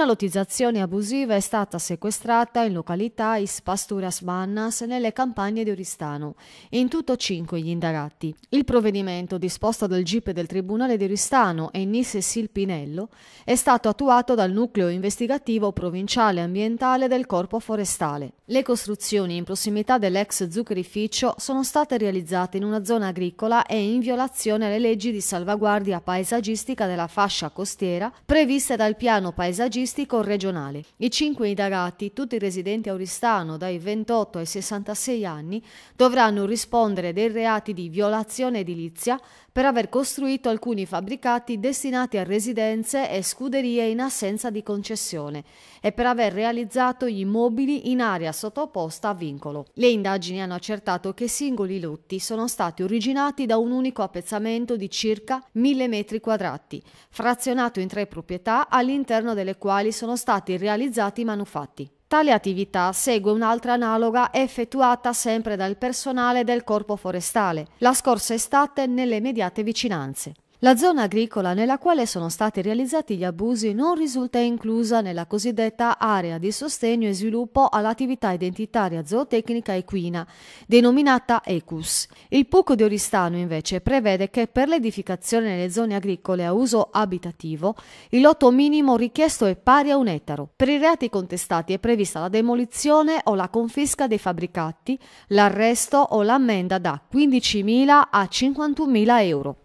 Una lottizzazione abusiva è stata sequestrata in località Ispasturas Mannas nelle campagne di Oristano. In tutto cinque gli indagati. Il provvedimento disposto dal GIP del Tribunale di Oristano e Nisse Silpinello è stato attuato dal nucleo investigativo provinciale ambientale del Corpo Forestale. Le costruzioni in prossimità dell'ex zuccherificio sono state realizzate in una zona agricola e in violazione alle leggi di salvaguardia paesaggistica della fascia costiera previste dal piano paesaggistico calcistico regionale. I cinque indagati, tutti residenti a Oristano dai 28 ai 66 anni, dovranno rispondere dei reati di violazione edilizia, per aver costruito alcuni fabbricati destinati a residenze e scuderie in assenza di concessione e per aver realizzato gli immobili in area sottoposta a vincolo. Le indagini hanno accertato che i singoli lotti sono stati originati da un unico appezzamento di circa 1000 m quadrati, frazionato in tre proprietà all'interno delle quali sono stati realizzati i manufatti. Tale attività segue un'altra analoga effettuata sempre dal personale del Corpo Forestale la scorsa estate nelle immediate vicinanze. La zona agricola nella quale sono stati realizzati gli abusi non risulta inclusa nella cosiddetta area di sostegno e sviluppo all'attività identitaria zootecnica equina, denominata ECUS. Il Puco di Oristano invece prevede che per l'edificazione nelle zone agricole a uso abitativo il lotto minimo richiesto è pari a un ettaro. Per i reati contestati è prevista la demolizione o la confisca dei fabbricati, l'arresto o l'ammenda da 15.000 a 51.000 euro.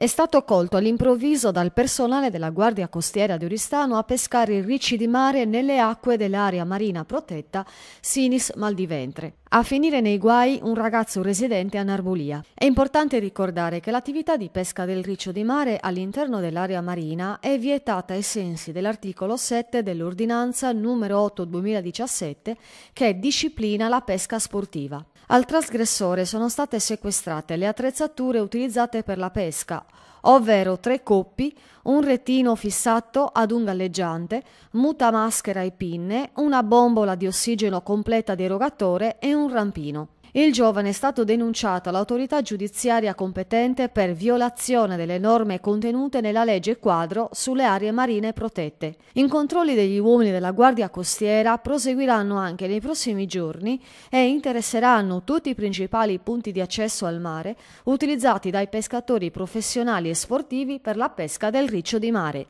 è stato colto all'improvviso dal personale della Guardia Costiera di Oristano a pescare i ricci di mare nelle acque dell'area marina protetta Sinis Maldiventre. A finire nei guai un ragazzo residente a Narbulia. È importante ricordare che l'attività di pesca del riccio di mare all'interno dell'area marina è vietata ai sensi dell'articolo 7 dell'ordinanza numero 8 2017 che disciplina la pesca sportiva. Al trasgressore sono state sequestrate le attrezzature utilizzate per la pesca, ovvero tre coppi, un retino fissato ad un galleggiante, muta maschera e pinne, una bombola di ossigeno completa di erogatore e un rampino. Il giovane è stato denunciato all'autorità giudiziaria competente per violazione delle norme contenute nella legge quadro sulle aree marine protette. I controlli degli uomini della Guardia Costiera proseguiranno anche nei prossimi giorni e interesseranno tutti i principali punti di accesso al mare utilizzati dai pescatori professionali e sportivi per la pesca del riccio di mare.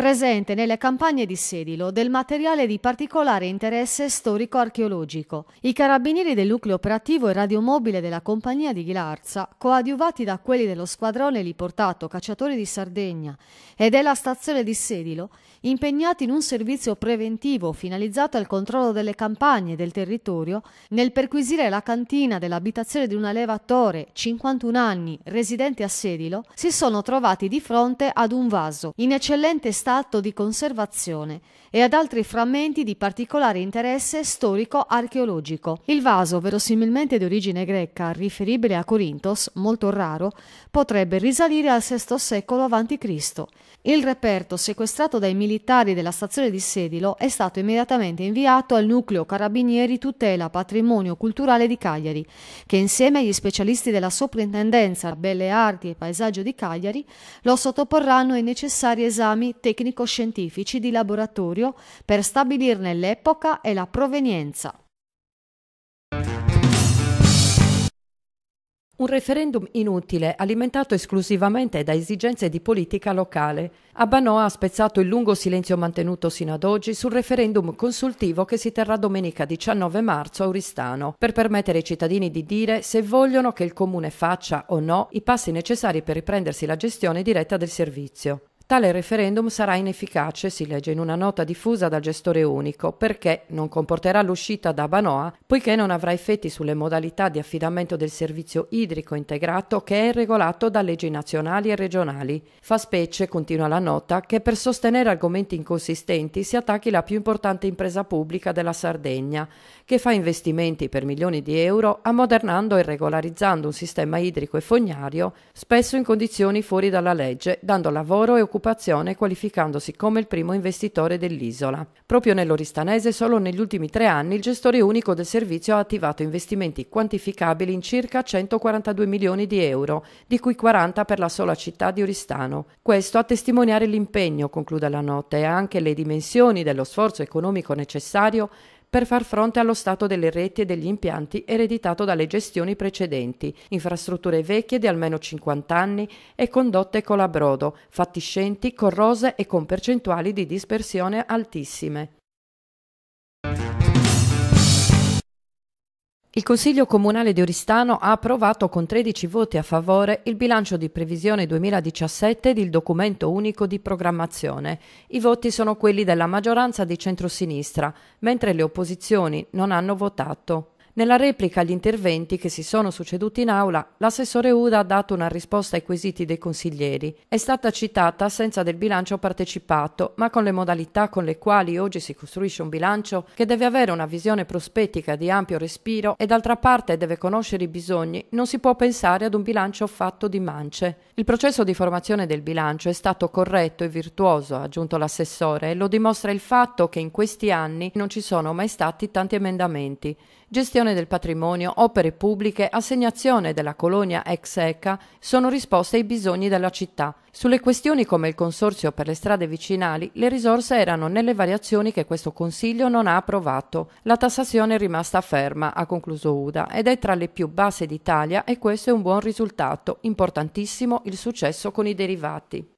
presente nelle campagne di Sedilo del materiale di particolare interesse storico-archeologico. I carabinieri del nucleo operativo e radiomobile della compagnia di Ghilarza, coadiuvati da quelli dello squadrone liportato Cacciatori di Sardegna e della stazione di Sedilo, impegnati in un servizio preventivo finalizzato al controllo delle campagne e del territorio, nel perquisire la cantina dell'abitazione di un allevatore, 51 anni, residente a Sedilo, si sono trovati di fronte ad un vaso in eccellente stato stato di conservazione e ad altri frammenti di particolare interesse storico-archeologico. Il vaso, verosimilmente di origine greca, riferibile a Corintos, molto raro, potrebbe risalire al VI secolo a.C. Il reperto sequestrato dai militari della stazione di Sedilo è stato immediatamente inviato al nucleo Carabinieri Tutela Patrimonio Culturale di Cagliari, che insieme agli specialisti della Soprintendenza Belle Arti e Paesaggio di Cagliari lo sottoporranno ai necessari esami tecnici tecnico-scientifici di laboratorio per stabilirne l'epoca e la provenienza. Un referendum inutile, alimentato esclusivamente da esigenze di politica locale. A ha spezzato il lungo silenzio mantenuto sino ad oggi sul referendum consultivo che si terrà domenica 19 marzo a Oristano, per permettere ai cittadini di dire se vogliono che il comune faccia o no i passi necessari per riprendersi la gestione diretta del servizio. Tale referendum sarà inefficace, si legge in una nota diffusa dal gestore unico, perché non comporterà l'uscita da Banoa, poiché non avrà effetti sulle modalità di affidamento del servizio idrico integrato che è regolato da leggi nazionali e regionali. Fa specie, continua la nota, che per sostenere argomenti inconsistenti si attacchi la più importante impresa pubblica della Sardegna, che fa investimenti per milioni di euro ammodernando e regolarizzando un sistema idrico e fognario, spesso in condizioni fuori dalla legge, dando lavoro e occupazione occupazione qualificandosi come il primo investitore dell'isola. Proprio nell'Oristanese solo negli ultimi tre anni il gestore unico del servizio ha attivato investimenti quantificabili in circa 142 milioni di euro, di cui 40 per la sola città di Oristano. Questo a testimoniare l'impegno, conclude la notte, e anche le dimensioni dello sforzo economico necessario per far fronte allo stato delle reti e degli impianti ereditato dalle gestioni precedenti, infrastrutture vecchie di almeno 50 anni e condotte colabrodo, fattiscenti, corrose e con percentuali di dispersione altissime. Il Consiglio Comunale di Oristano ha approvato con 13 voti a favore il bilancio di previsione 2017 ed il documento unico di programmazione. I voti sono quelli della maggioranza di centrosinistra, mentre le opposizioni non hanno votato. Nella replica agli interventi che si sono succeduti in aula, l'assessore Uda ha dato una risposta ai quesiti dei consiglieri. È stata citata assenza del bilancio partecipato, ma con le modalità con le quali oggi si costruisce un bilancio che deve avere una visione prospettica di ampio respiro e d'altra parte deve conoscere i bisogni, non si può pensare ad un bilancio fatto di mance. Il processo di formazione del bilancio è stato corretto e virtuoso, ha aggiunto l'assessore, e lo dimostra il fatto che in questi anni non ci sono mai stati tanti emendamenti gestione del patrimonio, opere pubbliche, assegnazione della colonia ex ECA sono risposte ai bisogni della città. Sulle questioni come il consorzio per le strade vicinali, le risorse erano nelle variazioni che questo Consiglio non ha approvato. La tassazione è rimasta ferma, ha concluso Uda, ed è tra le più basse d'Italia e questo è un buon risultato, importantissimo il successo con i derivati.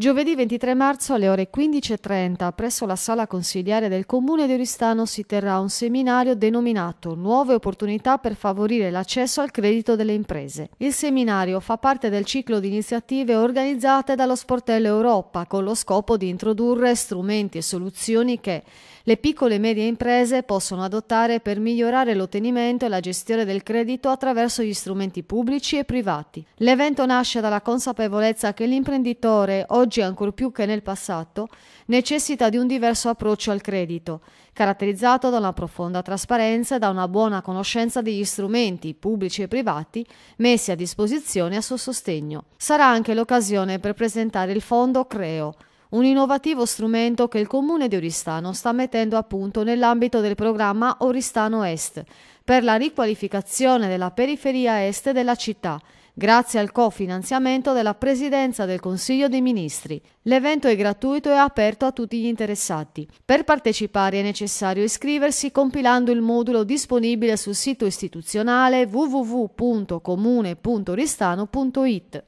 Giovedì 23 marzo alle ore 15.30 presso la sala consiliare del comune di Oristano si terrà un seminario denominato Nuove opportunità per favorire l'accesso al credito delle imprese. Il seminario fa parte del ciclo di iniziative organizzate dallo Sportello Europa con lo scopo di introdurre strumenti e soluzioni che le piccole e medie imprese possono adottare per migliorare l'ottenimento e la gestione del credito attraverso gli strumenti pubblici e privati. L'evento nasce dalla consapevolezza che l'imprenditore, oggi ancor più che nel passato, necessita di un diverso approccio al credito, caratterizzato da una profonda trasparenza e da una buona conoscenza degli strumenti pubblici e privati messi a disposizione a suo sostegno. Sarà anche l'occasione per presentare il fondo Creo, un innovativo strumento che il comune di Oristano sta mettendo a punto nell'ambito del programma Oristano Est per la riqualificazione della periferia est della città grazie al cofinanziamento della Presidenza del Consiglio dei Ministri. L'evento è gratuito e aperto a tutti gli interessati. Per partecipare è necessario iscriversi compilando il modulo disponibile sul sito istituzionale www.comune.oristano.it.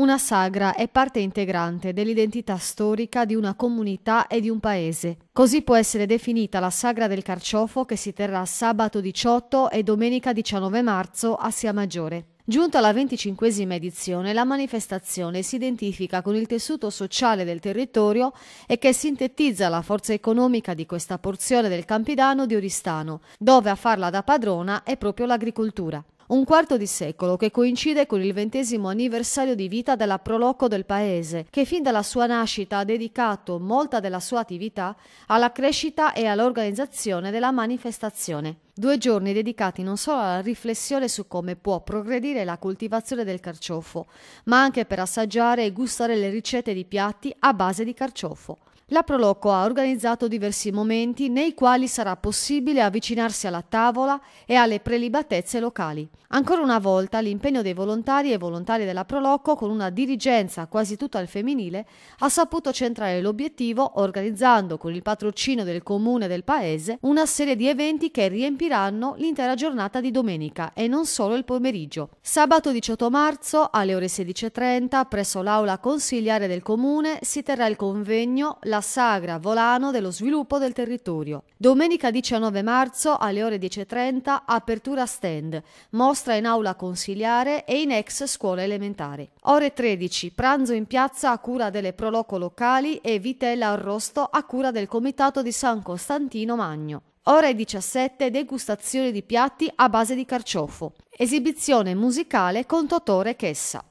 Una sagra è parte integrante dell'identità storica di una comunità e di un paese. Così può essere definita la sagra del carciofo che si terrà sabato 18 e domenica 19 marzo a Sia Maggiore. Giunta alla venticinquesima edizione, la manifestazione si identifica con il tessuto sociale del territorio e che sintetizza la forza economica di questa porzione del Campidano di Oristano, dove a farla da padrona è proprio l'agricoltura un quarto di secolo che coincide con il ventesimo anniversario di vita della Proloco del paese, che fin dalla sua nascita ha dedicato molta della sua attività alla crescita e all'organizzazione della manifestazione. Due giorni dedicati non solo alla riflessione su come può progredire la coltivazione del carciofo, ma anche per assaggiare e gustare le ricette di piatti a base di carciofo. La Proloco ha organizzato diversi momenti nei quali sarà possibile avvicinarsi alla tavola e alle prelibatezze locali. Ancora una volta l'impegno dei volontari e volontari della Proloco con una dirigenza quasi tutta al femminile ha saputo centrare l'obiettivo organizzando con il patrocino del comune e del paese una serie di eventi che riempiranno l'intera giornata di domenica e non solo il pomeriggio. Sabato 18 marzo alle ore 16.30 presso l'aula consigliare del comune si terrà il convegno La sagra volano dello sviluppo del territorio. Domenica 19 marzo alle ore 10.30 apertura stand, mostra in aula consigliare e in ex scuola elementare. Ore 13 pranzo in piazza a cura delle proloco locali e vitella arrosto a cura del comitato di San Costantino Magno. Ore 17 degustazione di piatti a base di carciofo. Esibizione musicale con Totore Chessa.